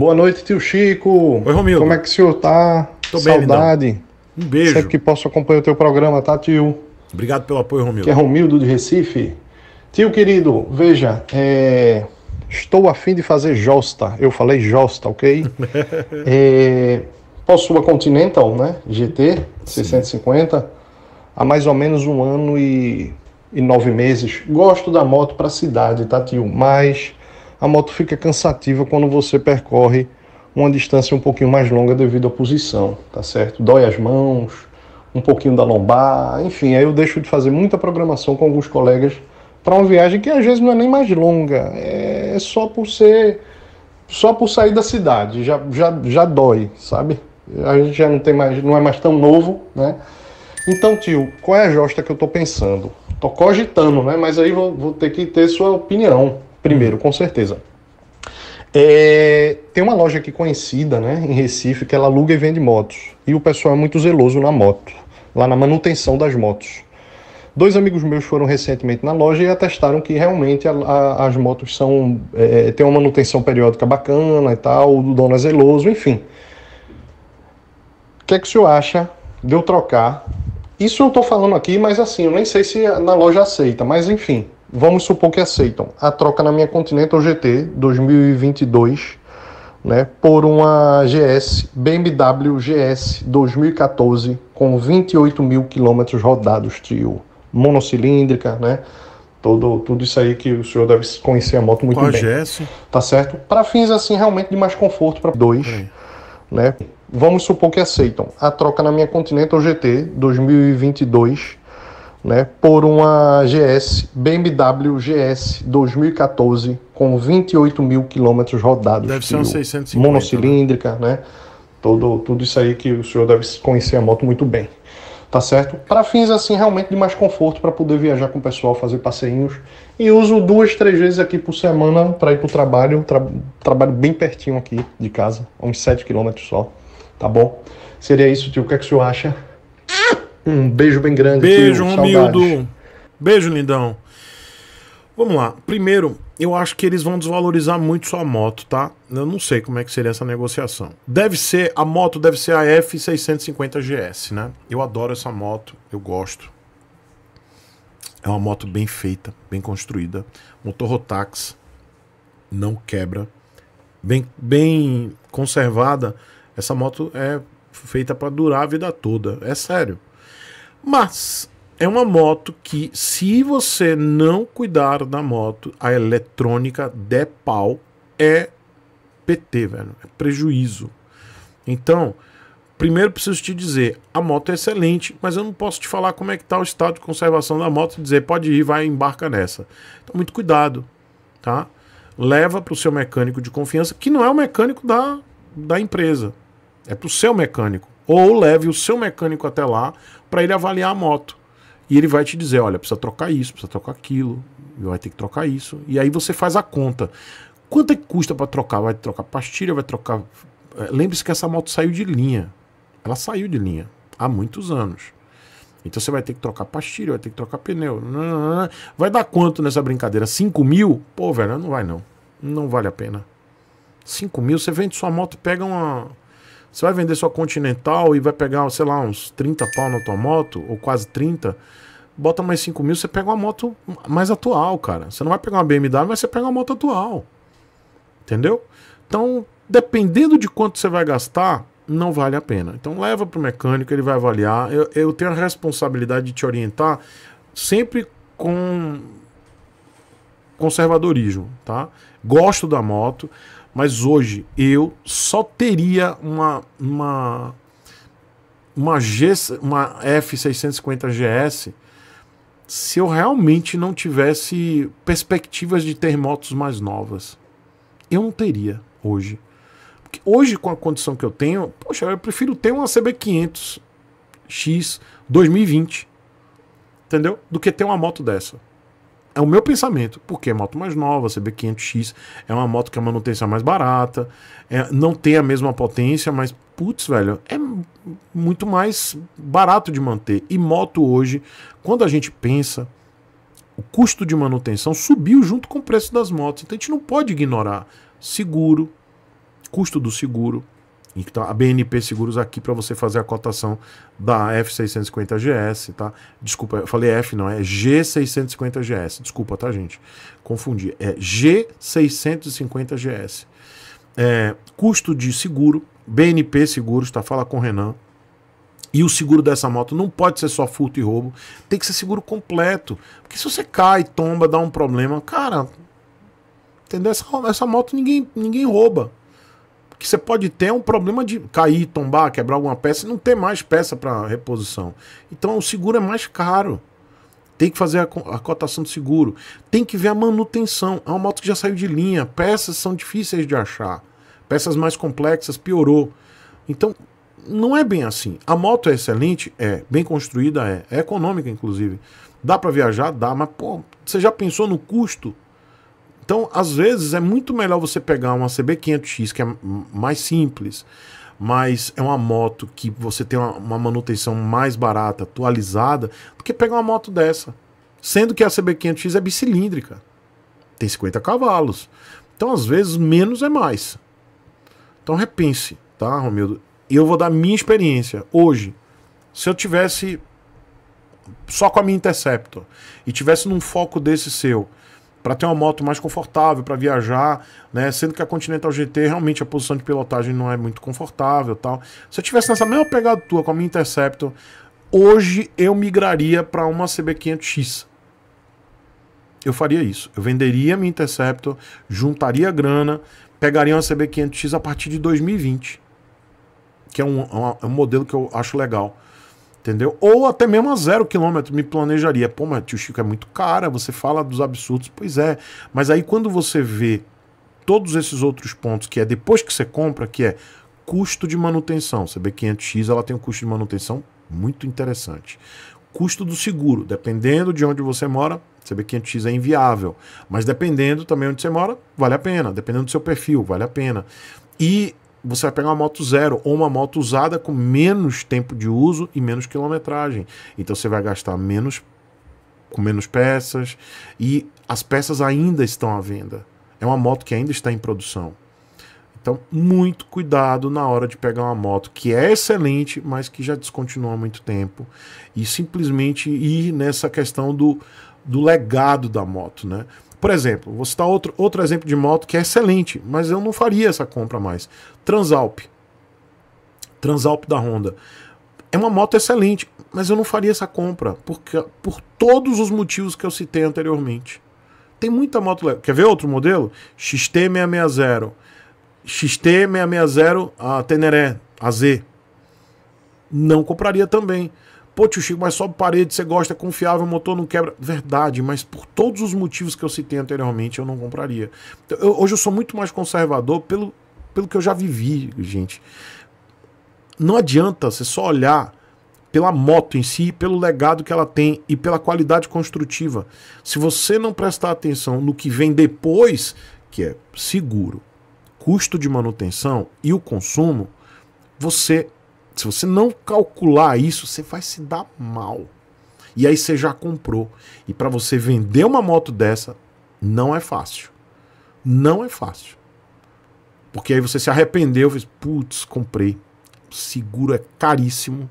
Boa noite, tio Chico. Oi, Romildo. Como é que o senhor tá? Tô Saudade. Lindão. Um beijo. Sempre que posso acompanhar o teu programa, tá, tio? Obrigado pelo apoio, Romildo. Que é Romildo de Recife. Tio querido, veja, é... estou a fim de fazer josta. Eu falei josta, ok? é... Posso a Continental, né? GT Sim. 650, há mais ou menos um ano e, e nove meses. Gosto da moto para cidade, tá, tio? Mas a moto fica cansativa quando você percorre uma distância um pouquinho mais longa devido à posição, tá certo? Dói as mãos, um pouquinho da lombar, enfim, aí eu deixo de fazer muita programação com alguns colegas para uma viagem que às vezes não é nem mais longa, é só por ser só por sair da cidade, já, já, já dói, sabe? A gente já não tem mais, não é mais tão novo, né? Então, tio, qual é a josta que eu tô pensando? Tô cogitando, né? Mas aí vou, vou ter que ter sua opinião primeiro, com certeza. É, tem uma loja aqui conhecida, né, em Recife, que ela aluga e vende motos. E o pessoal é muito zeloso na moto, lá na manutenção das motos. Dois amigos meus foram recentemente na loja e atestaram que realmente a, a, as motos são é, tem uma manutenção periódica bacana e tal, o dono é zeloso, enfim. O que é que o senhor acha de eu trocar? Isso eu estou falando aqui, mas assim, eu nem sei se na loja aceita, mas enfim, vamos supor que aceitam a troca na minha Continental GT 2022, né, por uma GS BMW GS 2014 com 28 mil quilômetros rodados trio, monocilíndrica, né? Todo, tudo isso aí que o senhor deve conhecer a moto muito Qual bem. GS? Tá certo? Para fins assim realmente de mais conforto para dois, né? Vamos supor que aceitam a troca na minha Continental GT 2022 né, por uma GS, BMW GS 2014, com 28 mil quilômetros rodados. Deve ser um 650. Monocilíndrica, né? né? Todo, tudo isso aí que o senhor deve conhecer a moto muito bem. Tá certo? Para fins assim, realmente de mais conforto, para poder viajar com o pessoal, fazer passeinhos. E uso duas, três vezes aqui por semana para ir para o trabalho. Tra trabalho bem pertinho aqui de casa, uns 7 quilômetros só. Tá bom? Seria isso, tio. O que, é que o senhor acha? Um beijo bem grande. Beijo, tio. Romildo. Beijo, lindão. Vamos lá. Primeiro, eu acho que eles vão desvalorizar muito sua moto, tá? Eu não sei como é que seria essa negociação. Deve ser, a moto deve ser a F650GS, né? Eu adoro essa moto, eu gosto. É uma moto bem feita, bem construída. Motor Rotax, não quebra. Bem, bem conservada. Essa moto é feita para durar a vida toda. É sério. Mas é uma moto que, se você não cuidar da moto, a eletrônica de pau é PT, velho. É prejuízo. Então, primeiro preciso te dizer, a moto é excelente, mas eu não posso te falar como é que tá o estado de conservação da moto e dizer, pode ir, vai, embarca nessa. Então, muito cuidado, tá? Leva para o seu mecânico de confiança, que não é o mecânico da, da empresa. É para o seu mecânico. Ou leve o seu mecânico até lá para ele avaliar a moto. E ele vai te dizer: olha, precisa trocar isso, precisa trocar aquilo, vai ter que trocar isso. E aí você faz a conta. Quanto é que custa para trocar? Vai trocar pastilha, vai trocar. Eh, lembre-se que essa moto saiu de linha. Ela saiu de linha há muitos anos. Então você vai ter que trocar pastilha, vai ter que trocar pneu. Vai dar quanto nessa brincadeira? 5 mil? Pô, velho, não vai não. Não vale a pena. 5 mil, você vende sua moto, pega uma você vai vender sua Continental e vai pegar, sei lá, uns 30 pau na tua moto, ou quase 30, bota mais 5 mil, você pega uma moto mais atual, cara. Você não vai pegar uma BMW, mas você pega uma moto atual. Entendeu? Então, dependendo de quanto você vai gastar, não vale a pena. Então leva para o mecânico, ele vai avaliar. Eu, eu tenho a responsabilidade de te orientar sempre com conservadorismo, tá? Gosto da moto, mas hoje eu só teria uma uma uma, G, uma F650 GS se eu realmente não tivesse perspectivas de ter motos mais novas. Eu não teria hoje. Porque hoje, com a condição que eu tenho, poxa, eu prefiro ter uma CB500 X 2020, entendeu? Do que ter uma moto dessa é o meu pensamento, porque é moto mais nova, CB500X, é uma moto que a é manutenção é mais barata, é, não tem a mesma potência, mas putz, velho, é muito mais barato de manter. E moto hoje, quando a gente pensa, o custo de manutenção subiu junto com o preço das motos. Então a gente não pode ignorar seguro, custo do seguro, então a BNP Seguros aqui para você fazer a cotação da F650GS, tá? Desculpa, eu falei F, não, é G650GS. Desculpa, tá, gente? Confundi. É G650GS. É, custo de seguro, BNP Seguros, tá? Fala com o Renan. E o seguro dessa moto não pode ser só furto e roubo, tem que ser seguro completo. Porque se você cai, tomba, dá um problema, cara, entendeu? Essa, essa moto ninguém, ninguém rouba que você pode ter um problema de cair, tombar, quebrar alguma peça e não ter mais peça para reposição. Então o seguro é mais caro. Tem que fazer a, a cotação de seguro. Tem que ver a manutenção. É uma moto que já saiu de linha. Peças são difíceis de achar. Peças mais complexas, piorou. Então, não é bem assim. A moto é excelente, é. Bem construída, é. É econômica, inclusive. Dá para viajar? Dá. Mas, pô, você já pensou no custo então, às vezes, é muito melhor você pegar uma CB500X, que é mais simples, mas é uma moto que você tem uma, uma manutenção mais barata, atualizada, do que pegar uma moto dessa. Sendo que a CB500X é bicilíndrica, tem 50 cavalos. Então, às vezes, menos é mais. Então, repense, tá, Romildo? Eu vou dar minha experiência. Hoje, se eu tivesse só com a minha Interceptor e tivesse num foco desse seu, para ter uma moto mais confortável para viajar, né? Sendo que a Continental GT realmente a posição de pilotagem não é muito confortável, tal. Se eu tivesse nessa mesma pegada tua com a minha Interceptor, hoje eu migraria para uma CB500X. Eu faria isso. Eu venderia minha Interceptor, juntaria grana, pegaria uma CB500X a partir de 2020, que é um, é um, é um modelo que eu acho legal. Entendeu? Ou até mesmo a zero quilômetro me planejaria. Pô, mas tio Chico é muito cara, você fala dos absurdos. Pois é. Mas aí quando você vê todos esses outros pontos, que é depois que você compra, que é custo de manutenção. CB500X ela tem um custo de manutenção muito interessante. Custo do seguro, dependendo de onde você mora, CB500X é inviável. Mas dependendo também onde você mora, vale a pena. Dependendo do seu perfil, vale a pena. E você vai pegar uma moto zero ou uma moto usada com menos tempo de uso e menos quilometragem. Então você vai gastar menos com menos peças e as peças ainda estão à venda. É uma moto que ainda está em produção. Então, muito cuidado na hora de pegar uma moto que é excelente, mas que já descontinua há muito tempo e simplesmente ir nessa questão do, do legado da moto, né? Por exemplo, vou citar outro, outro exemplo de moto que é excelente, mas eu não faria essa compra mais. Transalp. Transalp da Honda. É uma moto excelente, mas eu não faria essa compra porque, por todos os motivos que eu citei anteriormente. Tem muita moto legal. Quer ver outro modelo? XT660. XT660 a Teneré, a Z Não compraria também. Pô, tio Chico, mas sobe parede, você gosta, é confiável, o motor não quebra. Verdade, mas por todos os motivos que eu citei anteriormente, eu não compraria. Então, eu, hoje eu sou muito mais conservador pelo, pelo que eu já vivi, gente. Não adianta você só olhar pela moto em si, pelo legado que ela tem e pela qualidade construtiva. Se você não prestar atenção no que vem depois, que é seguro, custo de manutenção e o consumo, você se você não calcular isso, você vai se dar mal. E aí você já comprou. E para você vender uma moto dessa, não é fácil. Não é fácil. Porque aí você se arrependeu, fez, putz, comprei. Seguro é caríssimo.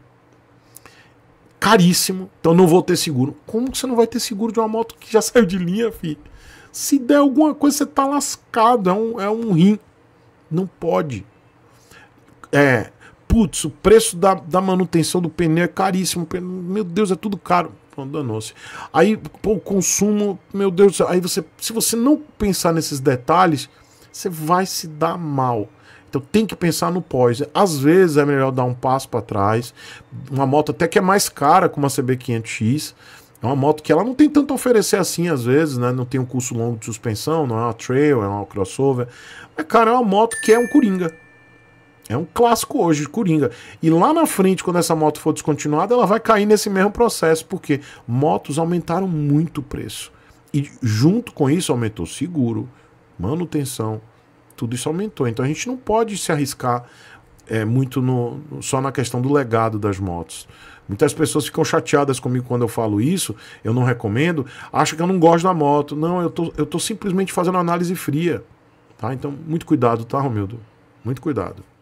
Caríssimo. Então não vou ter seguro. Como que você não vai ter seguro de uma moto que já saiu de linha, filho? Se der alguma coisa, você tá lascado. É um, é um rim. Não pode. É, putz, o preço da, da manutenção do pneu é caríssimo. meu Deus, é tudo caro. Danou-se. Aí, pô, o consumo, meu Deus, aí você, se você não pensar nesses detalhes, você vai se dar mal. Então tem que pensar no pós. Às vezes é melhor dar um passo para trás. Uma moto até que é mais cara como a CB500X. É uma moto que ela não tem tanto a oferecer assim, às vezes, né? Não tem um curso longo de suspensão, não é uma trail, é uma crossover. Mas, é, cara, é uma moto que é um coringa. É um clássico hoje de Coringa. E lá na frente, quando essa moto for descontinuada, ela vai cair nesse mesmo processo, porque motos aumentaram muito o preço. E junto com isso aumentou seguro, manutenção, tudo isso aumentou. Então a gente não pode se arriscar é, muito no, só na questão do legado das motos. Muitas pessoas ficam chateadas comigo quando eu falo isso, eu não recomendo, acham que eu não gosto da moto. Não, eu tô, eu tô simplesmente fazendo análise fria. Tá? Então, muito cuidado, tá, Romildo? Muito cuidado.